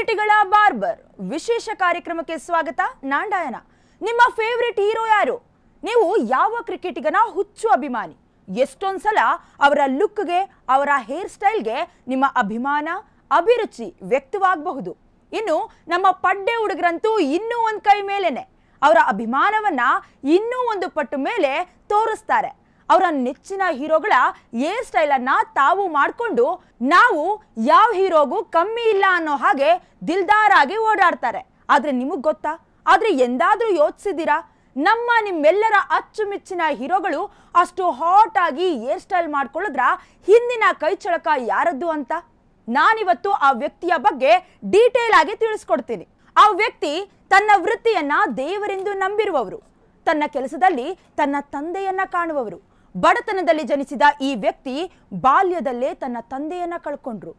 ಸೆಲೆಬ್ರಿಟಿಗಳ barber ವಿಶೇಷ ಕಾರ್ಯಕ್ರಮಕ್ಕೆ ಸ್ವಾಗತ ನಾಂಡಾಯನ ನಿಮ್ಮ ಫೇವ್ರೆಟ್ ಹೀರೋ ಯಾರು ನೀವು ಯಾವ ಕ್ರಿಕೆಟಿಗನ ಹುಚ್ಚು ಅಭಿಮಾನಿ ಎಷ್ಟೊಂದ್ಸಲ ಅವರ ಲುಕ್ಗೆ ಅವರ ಹೇರ್ ಸ್ಟೈಲ್ಗೆ ನಿಮ್ಮ ಅಭಿಮಾನ ಅಭಿರುಚಿ ವ್ಯಕ್ತವಾಗಬಹುದು ಇನ್ನು ನಮ್ಮ ಪಡ್ಡೆ ಹುಡುಗರಂತೂ ಇನ್ನೂ ಒಂದು ಕೈ ಮೇಲೇನೆ ಅವರ ಅಭಿಮಾನವನ್ನ ಇನ್ನೂ ಒಂದು ಪಟ್ಟು ಮೇಲೆ ತೋರಿಸ್ತಾರೆ ಅವರ ನೆಚ್ಚಿನ ಹೀರೋಗಳ ಏರ್ ಸ್ಟೈಲನ್ನು ತಾವು ಮಾಡಿಕೊಂಡು ನಾವು ಯಾವ ಹೀರೋಗೂ ಕಮ್ಮಿ ಇಲ್ಲ ಅನ್ನೋ ಹಾಗೆ ದಿಲ್ದಾರ್ ಆಗಿ ಓಡಾಡ್ತಾರೆ ಆದರೆ ನಿಮಗೆ ಗೊತ್ತಾ ಆದರೆ ಎಂದಾದರೂ ಯೋಚಿಸಿದ್ದೀರಾ ನಮ್ಮ ನಿಮ್ಮೆಲ್ಲರ ಅಚ್ಚುಮೆಚ್ಚಿನ ಹೀರೋಗಳು ಅಷ್ಟು ಹಾಟ್ ಆಗಿ ಏರ್ ಸ್ಟೈಲ್ ಮಾಡ್ಕೊಳ್ಳೋದ್ರ ಹಿಂದಿನ ಕೈಚಳಕ ಯಾರದ್ದು ಅಂತ ನಾನಿವತ್ತು ಆ ವ್ಯಕ್ತಿಯ ಬಗ್ಗೆ ಡೀಟೇಲ್ ಆಗಿ ತಿಳಿಸ್ಕೊಡ್ತೀನಿ ಆ ವ್ಯಕ್ತಿ ತನ್ನ ವೃತ್ತಿಯನ್ನ ದೇವರೆಂದು ನಂಬಿರುವವರು ತನ್ನ ಕೆಲಸದಲ್ಲಿ ತನ್ನ ತಂದೆಯನ್ನ ಕಾಣುವವರು ಬಡತನದಲ್ಲಿ ಜನಿಸಿದ ಈ ವ್ಯಕ್ತಿ ಬಾಲ್ಯದಲ್ಲೇ ತನ್ನ ತಂದೆಯನ್ನ ಕಳ್ಕೊಂಡ್ರು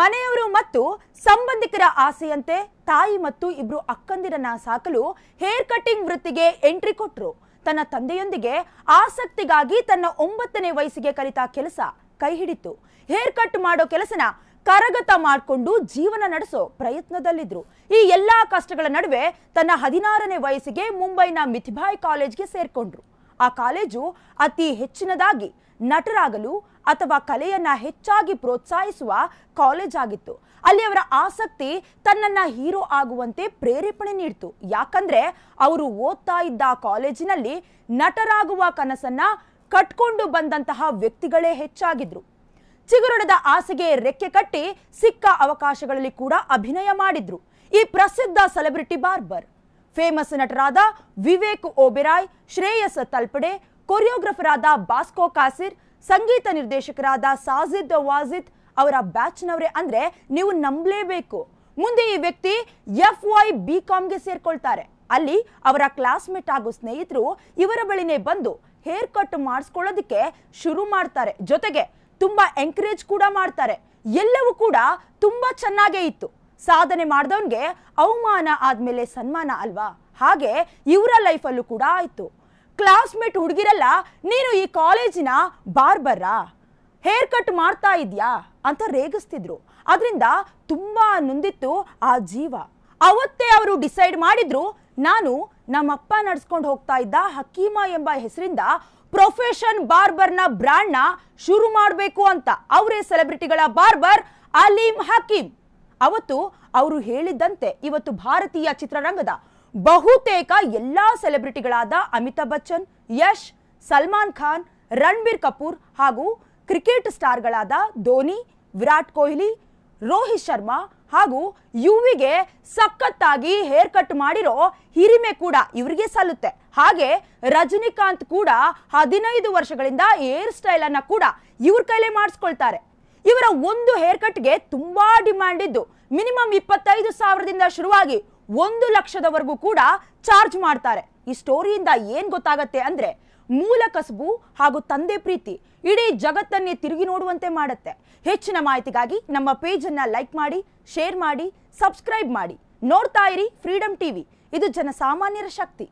ಮನೆಯವರು ಮತ್ತು ಸಂಬಂಧಿಕರ ಆಸೆಯಂತೆ ತಾಯಿ ಮತ್ತು ಇಬ್ರು ಅಕ್ಕಂದಿರನ್ನ ಸಾಕಲು ಹೇರ್ ಕಟಿಂಗ್ ವೃತ್ತಿಗೆ ಎಂಟ್ರಿ ಕೊಟ್ರು ತನ್ನ ತಂದೆಯೊಂದಿಗೆ ಆಸಕ್ತಿಗಾಗಿ ತನ್ನ ಒಂಬತ್ತನೇ ವಯಸ್ಸಿಗೆ ಕಲಿತ ಕೆಲಸ ಕೈ ಹಿಡಿತು ಹೇರ್ ಕಟ್ ಮಾಡೋ ಕೆಲಸನ ಕರಗತ ಮಾಡಿಕೊಂಡು ಜೀವನ ನಡೆಸೋ ಪ್ರಯತ್ನದಲ್ಲಿದ್ರು ಈ ಎಲ್ಲಾ ಕಷ್ಟಗಳ ನಡುವೆ ತನ್ನ ಹದಿನಾರನೇ ವಯಸ್ಸಿಗೆ ಮುಂಬೈನ ಮಿಥಿಭಾಯ್ ಕಾಲೇಜ್ಗೆ ಸೇರ್ಕೊಂಡ್ರು ಆ ಕಾಲೇಜು ಅತಿ ಹೆಚ್ಚಿನದಾಗಿ ನಟರಾಗಲು ಅಥವಾ ಕಲೆಯನ್ನ ಹೆಚ್ಚಾಗಿ ಪ್ರೋತ್ಸಾಹಿಸುವ ಕಾಲೇಜ್ ಆಗಿತ್ತು ಅಲ್ಲಿ ಅವರ ಆಸಕ್ತಿ ತನ್ನನ್ನ ಹೀರೋ ಆಗುವಂತೆ ಪ್ರೇರೇಪಣೆ ನೀಡಿತು ಯಾಕಂದ್ರೆ ಅವರು ಓದ್ತಾ ಇದ್ದ ಕಾಲೇಜಿನಲ್ಲಿ ನಟರಾಗುವ ಕನಸನ್ನ ಕಟ್ಕೊಂಡು ಬಂದಂತಹ ವ್ಯಕ್ತಿಗಳೇ ಹೆಚ್ಚಾಗಿದ್ರು ಚಿಗುರುಡದ ಆಸೆಗೆ ರೆಕ್ಕೆ ಕಟ್ಟಿ ಸಿಕ್ಕ ಅವಕಾಶಗಳಲ್ಲಿ ಕೂಡ ಅಭಿನಯ ಮಾಡಿದ್ರು ಈ ಪ್ರಸಿದ್ಧ ಸೆಲೆಬ್ರಿಟಿ ಬಾರ್ಬರ್ ಫೇಮಸ್ ನಟರಾದ ವಿವೇಕ್ ಓಬೆರಾಯ್ ಶ್ರೇಯಸ್ ತಲ್ಪಡೆ ಕೊರಿಯೋಗ್ರಫರ್ ಆದ ಬಾಸ್ಕೋ ಕಾಸಿರ್ ಸಂಗೀತ ನಿರ್ದೇಶಕರಾದ ಸಾಜಿದ್ ವಾಜಿದ್ ಅವರ ಬ್ಯಾಚ್ನವರೇ ಅಂದ್ರೆ ನೀವು ನಂಬಲೇಬೇಕು ಮುಂದೆ ಈ ವ್ಯಕ್ತಿ ಎಫ್ ವೈ ಬಿ ಕಾಮ್ಗೆ ಸೇರ್ಕೊಳ್ತಾರೆ ಅಲ್ಲಿ ಅವರ ಕ್ಲಾಸ್ಮೇಟ್ ಹಾಗೂ ಸ್ನೇಹಿತರು ಇವರ ಬಳಿನೇ ಬಂದು ಹೇರ್ ಕಟ್ ಮಾಡಿಸ್ಕೊಳ್ಳೋದಕ್ಕೆ ಶುರು ಮಾಡ್ತಾರೆ ಜೊತೆಗೆ ತುಂಬಾ ಎಂಕರೇಜ್ ಕೂಡ ಮಾಡ್ತಾರೆ ಎಲ್ಲವೂ ಕೂಡ ತುಂಬಾ ಚೆನ್ನಾಗೇ ಇತ್ತು ಸಾಧನೆ ಮಾಡಿದವನ್ಗೆ ಅವಮಾನ ಆದಮೇಲೆ ಸನ್ಮಾನ ಅಲ್ವಾ ಹಾಗೆ ಇವರ ಲೈಫಲ್ಲೂ ಕೂಡ ಆಯಿತು ಕ್ಲಾಸ್ಮೇಟ್ ಹುಡುಗಿರಲ್ಲ ನೀನು ಈ ಕಾಲೇಜಿನ ಬಾರ್ಬರಾ ಹೇರ್ ಕಟ್ ಮಾಡ್ತಾ ಇದ್ಯಾ ಅಂತ ರೇಗಿಸ್ತಿದ್ರು ಅದರಿಂದ ತುಂಬ ನೊಂದಿತ್ತು ಆ ಜೀವ ಅವತ್ತೇ ಅವರು ಡಿಸೈಡ್ ಮಾಡಿದ್ರು ನಾನು ನಮ್ಮಪ್ಪ ನಡ್ಸ್ಕೊಂಡು ಹೋಗ್ತಾ ಇದ್ದ ಹಕೀಮ ಎಂಬ ಹೆಸರಿಂದ ಪ್ರೊಫೆಷನ್ ಬಾರ್ಬರ್ನ ಬ್ರ್ಯಾಂಡ್ನ ಶುರು ಮಾಡಬೇಕು ಅಂತ ಅವರೇ ಸೆಲೆಬ್ರಿಟಿಗಳ ಬಾರ್ಬರ್ ಅಲೀಮ್ ಹಕೀಮ್ ಅವತ್ತು ಅವರು ಹೇಳಿದ್ದಂತೆ ಇವತ್ತು ಭಾರತೀಯ ಚಿತ್ರರಂಗದ ಬಹುತೇಕ ಎಲ್ಲಾ ಸೆಲೆಬ್ರಿಟಿಗಳಾದ ಅಮಿತಾಬ್ ಬಚ್ಚನ್ ಯಶ್ ಸಲ್ಮಾನ್ ಖಾನ್ ರಣಬೀರ್ ಕಪೂರ್ ಹಾಗೂ ಕ್ರಿಕೆಟ್ ಸ್ಟಾರ್ಗಳಾದ ಧೋನಿ ವಿರಾಟ್ ಕೊಹ್ಲಿ ರೋಹಿತ್ ಶರ್ಮಾ ಹಾಗೂ ಯುವಿಗೆ ಸಖತ್ತಾಗಿ ಹೇರ್ ಕಟ್ ಮಾಡಿರೋ ಹಿರಿಮೆ ಕೂಡ ಇವರಿಗೆ ಸಲ್ಲುತ್ತೆ ಹಾಗೆ ರಜನಿಕಾಂತ್ ಕೂಡ ಹದಿನೈದು ವರ್ಷಗಳಿಂದ ಹೇರ್ ಸ್ಟೈಲನ್ನು ಕೂಡ ಇವ್ರ ಕೈಲೇ ಮಾಡಿಸ್ಕೊಳ್ತಾರೆ ಇವರ ಒಂದು ಹೇರ್ ಕಟ್ಗೆ ತುಂಬಾ ಡಿಮ್ಯಾಂಡ್ ಇದ್ದು ಮಿನಿಮಮ್ ಇಪ್ಪತ್ತೈದು ಸಾವಿರದಿಂದ ಶುರುವಾಗಿ ಒಂದು ಲಕ್ಷದವರೆಗೂ ಕೂಡ ಚಾರ್ಜ್ ಮಾಡ್ತಾರೆ ಈ ಸ್ಟೋರಿಯಿಂದ ಏನ್ ಗೊತ್ತಾಗತ್ತೆ ಅಂದ್ರೆ ಮೂಲ ಕಸಬು ಹಾಗೂ ತಂದೆ ಪ್ರೀತಿ ಇಡೀ ಜಗತ್ತನ್ನೇ ತಿರುಗಿ ನೋಡುವಂತೆ ಮಾಡುತ್ತೆ ಹೆಚ್ಚಿನ ಮಾಹಿತಿಗಾಗಿ ನಮ್ಮ ಪೇಜನ್ನು ಲೈಕ್ ಮಾಡಿ ಶೇರ್ ಮಾಡಿ ಸಬ್ಸ್ಕ್ರೈಬ್ ಮಾಡಿ ನೋಡ್ತಾ ಇರಿ ಫ್ರೀಡಮ್ ಟಿವಿ ಇದು ಜನಸಾಮಾನ್ಯರ ಶಕ್ತಿ